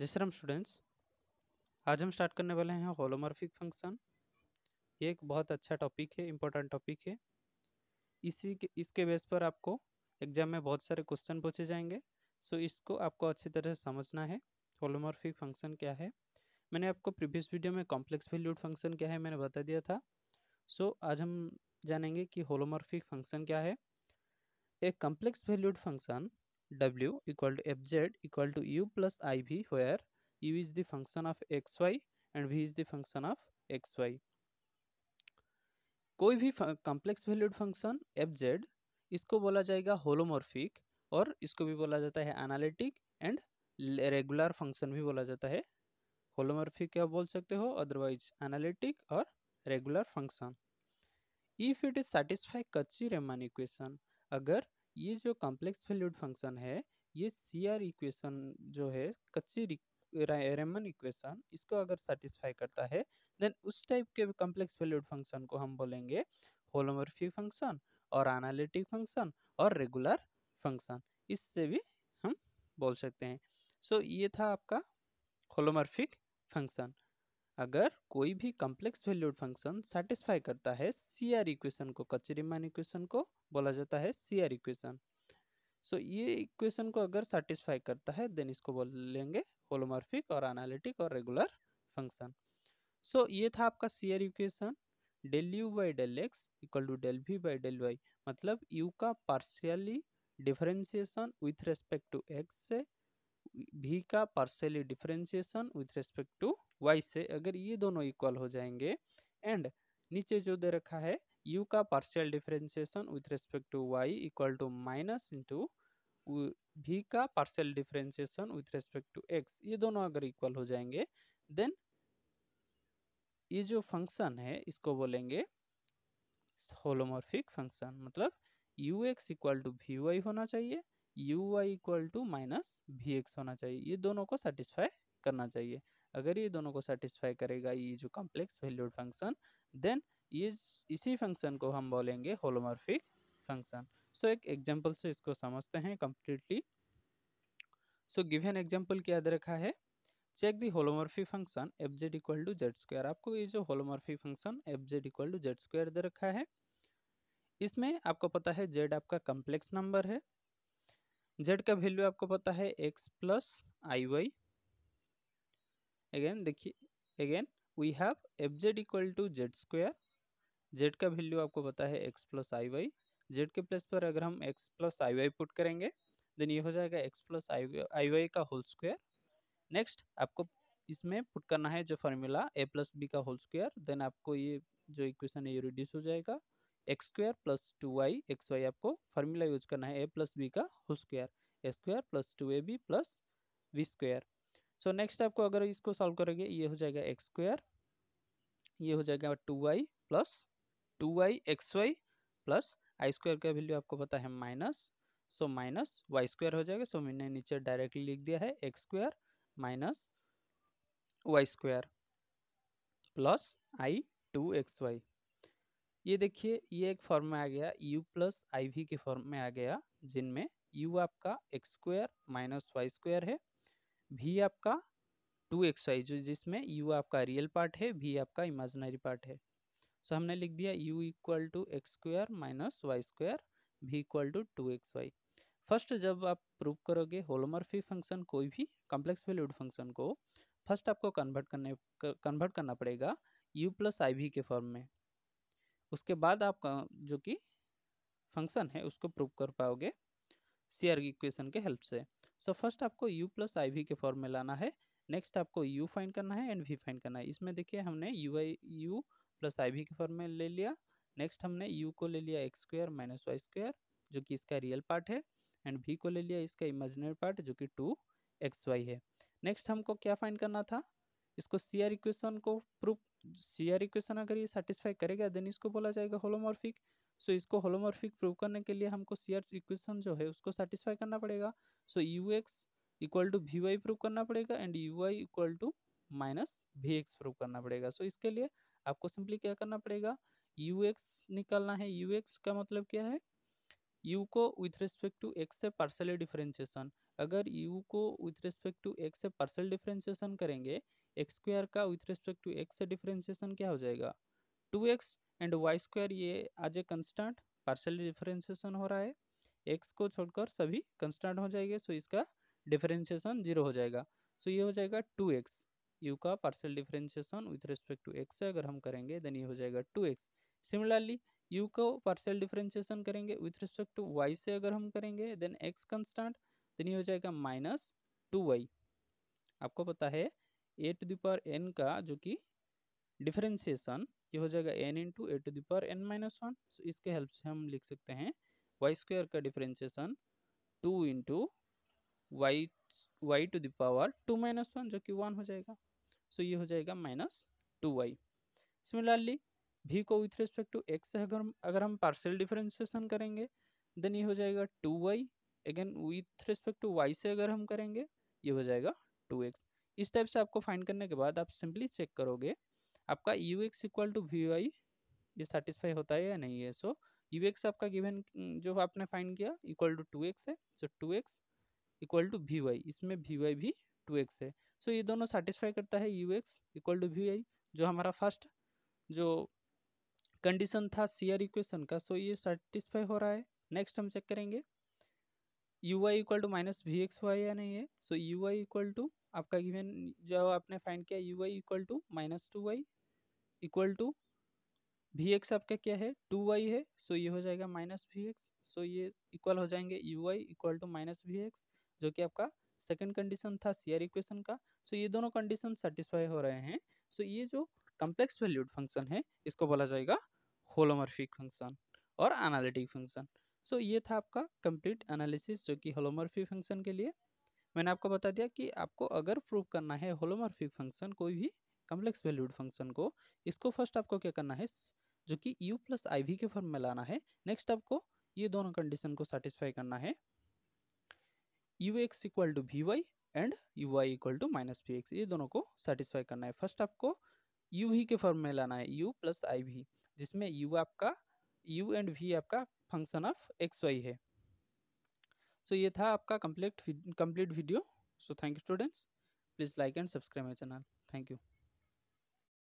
जिसरम students आज हम start करने वाले हैं होलोमार्फिक फंक्शन ये एक बहुत अच्छा टॉपिक है इम्पोर्टेंट टॉपिक है इसी के इसके बेस पर आपको एग्जाम में बहुत सारे क्वेश्चन पूछे जाएंगे सो इसको आपको अच्छी तरह से समझना है होलोमार्फिक फंक्शन क्या है मैंने आपको प्रीवियस वीडियो में कॉम्प्लेक्स वैल्यूड फंक्शन क्या है मैंने बता दिया था सो so, आज हम जानेंगे कि होलोमार्फिक फंक्शन क्या है एक complex valued function w equal to fz equal to u plus iv where u is the function of xy and v is the function of xy. कोई भी complex valued function f z इसको बोला जाएगा holomorphic और इसको भी बोला जाता है एनालिटिक एंड रेगुलर फंक्शन भी बोला जाता है होलोमॉर्फिक आप बोल सकते हो अदरवाइज एनालिटिक और regular function if it is satisfy Cauchy Riemann equation अगर ये जो कॉम्प्लेक्स वैल्यूड फंक्शन है ये सी आर इक्वेशन जो है कच्ची रेमन इक्वेशन इसको अगर सेटिस्फाई करता है देन उस टाइप के कॉम्प्लेक्स वैल्यूड फंक्शन को हम बोलेंगे होलोमर्फी फंक्शन और एनालिटिक फंक्शन और रेगुलर फंक्शन इससे भी हम बोल सकते हैं सो so, ये था आपका होलोमर्फिक फंक्शन अगर कोई भी कॉम्प्लेक्स वैल्यूड फंक्शन सेटिस्फाई करता है सी आर इक्वेशन को कच्चे रिमान इक्वेशन को बोला जाता है सी आर इक्वेशन सो ये इक्वेशन को अगर सेटिस्फाई करता है देन इसको बोल लेंगे होलोमॉर्फिक और एनालिटिक और रेगुलर फंक्शन सो ये था आपका C R equation del u by del x equal to del v by del y मतलब यू का partially differentiation with respect to x से भी का partially differentiation with respect to Y से अगर ये दोनों इक्वल हो जाएंगे एंड नीचे जो दे रखा है यू का partial differentiation with respect to Y equal to minus into v का partial differentiation with respect to x ये दोनों अगर इक्वल हो जाएंगे देन ये जो फंक्शन है इसको बोलेंगे होलोमोर्फिक फंक्शन मतलब u x equal to we y होना चाहिए u Y equal to minus we x होना चाहिए ये दोनों को सेटिस्फाई करना चाहिए अगर ये दोनों को सेटिस्फाई करेगा ये जो कॉम्प्लेक्स वैल्यूड फंक्शन देन ये इसी फंक्शन को हम बोलेंगे होलोमॉर्फिक फंक्शन सो एक एग्जाम्पल से इसको समझते हैं कम्प्लीटली सो गिवेन एग्जाम्पल क्या दे रखा है check the holomorphic function f z equal to z square आपको ये जो holomorphic function f z equal to z square दे रखा है इसमें आपको पता है जेड आपका कम्प्लेक्स नंबर है जेड का वैल्यू आपको पता है x plus i y again देखिए again we have f z equal to z square z का वैल्यू आपको पता है x plus i y z के प्लस पर अगर हम x plus i y put करेंगे देन ये हो जाएगा x plus i i y का होल स्क्वायर नेक्स्ट आपको इसमें पुट करना है जो फॉर्मूला ए प्लस बी का होल स्क्वायर देन आपको ये जो इक्वेशन है ये रिड्यूस हो जाएगा x square plus two y x y आपको फार्मूला यूज करना है ए प्लस बी का whole square a square plus two a B plus b square so next आपको अगर इसको सॉल्व करोगे ये हो जाएगा एक्स स्क्वायर ये हो जाएगा two y plus two y x y plus i square का वैल्यू आपको पता है minus so minus y square हो जाएगा सो मैंने नीचे डायरेक्टली लिख दिया है x square minus y square plus i two x y ये देखिए ये एक फॉर्म में आ गया u प्लस आई वी के फॉर्म में आ गया जिनमें u आपका x square minus y square है v आपका टू एक्स वाई जो जिसमें u आपका रियल पार्ट है v आपका इमेजिनरी पार्ट है सो हमने लिख दिया u equal to x square minus y square v equal to two x y first जब आप प्रूव करोगे होलोमर्फी फंक्शन कोई भी कॉम्प्लेक्स वैल्यूड फंक्शन को फर्स्ट आपको कन्वर्ट करने कन्वर्ट करना पड़ेगा u प्लस आई वी के फॉर्म में उसके बाद आप जो कि फंक्शन है उसको प्रूव कर पाओगे सीआर इक्वेशन के हेल्प से सो so फर्स्ट आपको यू प्लस आई वी के फॉर्म में लाना है नेक्स्ट आपको यू फाइंड करना है एंड वी फाइंड करना है इसमें देखिए हमने u i u plus I we के फॉर्म में ले लिया नेक्स्ट हमने यू को ले लिया x square minus y square जो कि इसका रियल पार्ट है एंड वी को ले लिया इसका इमेजिनरी पार्ट जो कि टू एक्स वाई है नेक्स्ट हमको क्या फाइंड करना था इसको सी आर इक्वेशन को प्रूव सी आर इक्वेशन अगर ये सेटिस्फाई करेगा देन इसको बोला जाएगा होलोमॉर्फिक सो so, इसको होलोमॉर्फिक प्रूव करने के लिए हमको सी आर इक्वेशन जो है उसको सेटिस्फाई करना पड़ेगा so U x equal to we Y prove करना पड़ेगा and U Y equal to minus we X prove करना पड़ेगा सो so, इसके लिए आपको सिंपली क्या करना पड़ेगा यू एक्स निकालना है यू एक्स का मतलब क्या है यू को विथ रिस्पेक्ट टू एक्स से पार्सल डिफ्रेंशिएशन अगर यू को विथ रिस्पेक्ट टू एक्स से पार्सल डिफ्रेंशिएशन करेंगे एक्स स्क्वायर का विथ रिस्पेक्ट टू एक्स से डिफ्रेंसिएशन क्या हो जाएगा two X and Y square ये आज ए कंस्टेंट पार्शली डिफरेंशिएशन हो रहा है एक्स को छोड़कर सभी कंस्टेंट हो जाएंगे सो इसका डिफरेंशिएशन जीरो हो जाएगा सो ये हो जाएगा टू एक्स यू का partial differentiation with respect to X अगर हम करेंगे देन ये हो जाएगा टू एक्स सिमिलरली यू को पार्सल डिफरेंशिएशन करेंगे विथ रिस्पेक्ट टू वाई से अगर हम करेंगे देन एक्स कंस्टेंट देन ये हो जाएगा माइनस टू वाई आपको पता है ए टू दावर एन का जो कि डिफरेंशिएशन ये हो जाएगा N into A to the power N minus one so इसके हेल्प से हम लिख सकते हैं वाई स्क्वायर का differentiation two into Y Y to the power two minus one जो कि वन हो जाएगा सो so, ये हो जाएगा माइनस टू वाई सिमिलरली भी को विथ रिस्पेक्ट टू एक्स अगर अगर हम पार्शियल डिफरेंशिएशन करेंगे देन ये हो जाएगा two Y again with respect to Y से अगर हम करेंगे ये हो जाएगा टू एक्स इस टाइप से आपको फाइंड करने के बाद आप सिंपली चेक करोगे आपका U x equal to we Y ये सेटिस्फाई होता है या नहीं है सो यू एक्स आपका गिवन जो आपने फाइंड किया इक्वल टू टू एक्स है so two X equal to we Y इसमें वी वाई भी टू एक्स है सो ये दोनों सेटिस्फाई करता है U x equal to we Y जो हमारा फर्स्ट जो कंडीशन था आर इक्वेशन का सो ये सेटिस्फाई हो रहा है नेक्स्ट हम चेक करेंगे U Y equal to minus we X Y या नहीं है so U Y equal to आपका गिवन जो आपने फाइंड किया U Y equal to minus two Y equal to V X आपका क्या है टू वाई है सो ये हो जाएगा माइनस वी एक्स सो ये इक्वल हो जाएंगे U Y equal to minus we X जो कि आपका सेकेंड कंडीशन था सी आर इक्वेशन का सो so ये दोनों कंडीशन सेटिस्फाई हो रहे हैं सो so ये जो कम्प्लेक्स वैल्यूड फंक्शन है इसको बोला जाएगा होलोमर्फिक फंक्शन और एनालिटिक फंक्शन सो ये था आपका कंप्लीट एनालिसिस जो कि होलोमर्फी फंक्शन के लिए मैंने आपको बता दिया कि आपको अगर प्रूव करना है होलोमर्फिक फंक्शन कोई भी कम्प्लेक्स वैल्यूड फंक्शन को इसको फर्स्ट आपको क्या करना है जो कि u प्लस आई वी के फॉर्म में लाना है नेक्स्ट आपको ये दोनों कंडीशन को सेटिस्फाई करना है U x equal to we Y and U Y equal to minus we X ये दोनों को सेटिस्फाई करना है फर्स्ट आपको यू ही के फॉर्म में लाना है यू प्लस आई वी जिसमें यू आपका यू एंड वी आपका फंक्शन ऑफ एक्स वाई है सो so, ये था आपका complete complete video so thank you students please like and subscribe my channel thank you